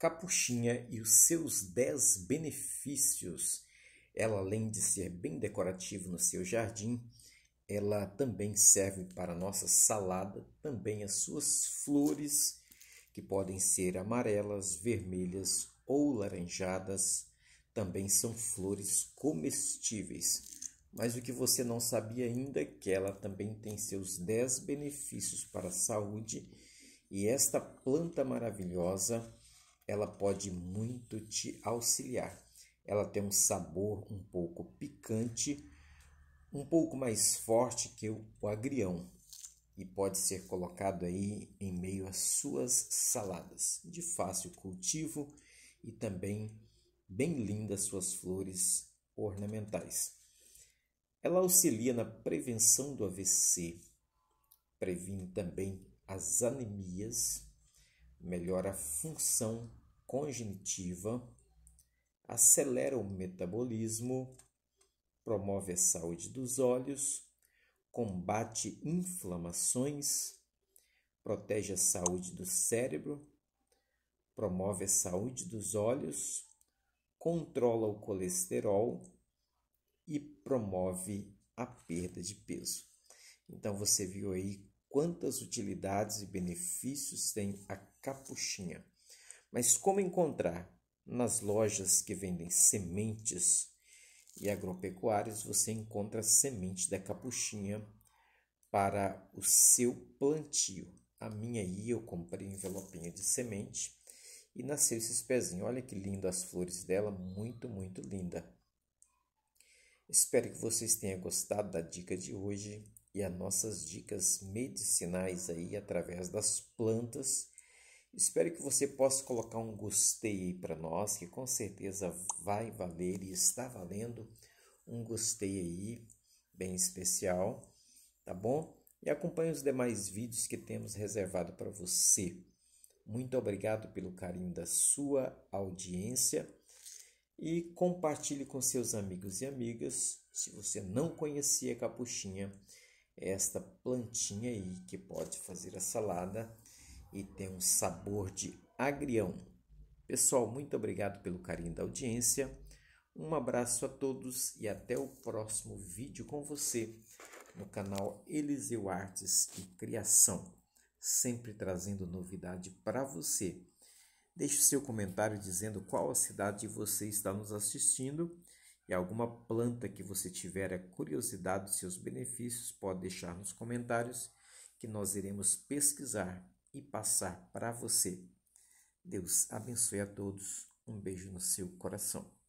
Capuchinha e os seus 10 benefícios. Ela, além de ser bem decorativa no seu jardim, ela também serve para nossa salada, também as suas flores, que podem ser amarelas, vermelhas ou laranjadas, também são flores comestíveis. Mas o que você não sabia ainda é que ela também tem seus 10 benefícios para a saúde, e esta planta maravilhosa ela pode muito te auxiliar. Ela tem um sabor um pouco picante, um pouco mais forte que o, agrião e pode ser colocado aí em meio às suas saladas, de fácil cultivo e também bem lindas suas flores ornamentais. Ela auxilia na prevenção do AVC, previne também as anemias, melhora a função congenitiva, acelera o metabolismo, promove a saúde dos olhos, combate inflamações, protege a saúde do cérebro, promove a saúde dos olhos, controla o colesterol e promove a perda de peso. Então você viu aí quantas utilidades e benefícios tem a capuchinha. Mas como encontrar? Nas lojas que vendem sementes e agropecuárias, você encontra semente da capuchinha para o seu plantio. A minha aí eu comprei um envelopinho de semente e nasceu esses pezinhos. Olha que lindo as flores dela, muito, muito linda. Espero que vocês tenham gostado da dica de hoje e as nossas dicas medicinais aí através das plantas Espero que você possa colocar um gostei aí para nós, que com certeza vai valer e está valendo um gostei aí bem especial, tá bom? E acompanhe os demais vídeos que temos reservado para você. Muito obrigado pelo carinho da sua audiência e compartilhe com seus amigos e amigas, se você não conhecia a capuchinha, é esta plantinha aí que pode fazer a salada e tem um sabor de agrião. Pessoal, muito obrigado pelo carinho da audiência. Um abraço a todos e até o próximo vídeo com você no canal Eliseu Artes e Criação, sempre trazendo novidade para você. Deixe seu comentário dizendo qual a cidade você está nos assistindo e alguma planta que você tiver a curiosidade dos seus benefícios, pode deixar nos comentários que nós iremos pesquisar e passar para você. Deus abençoe a todos. Um beijo no seu coração.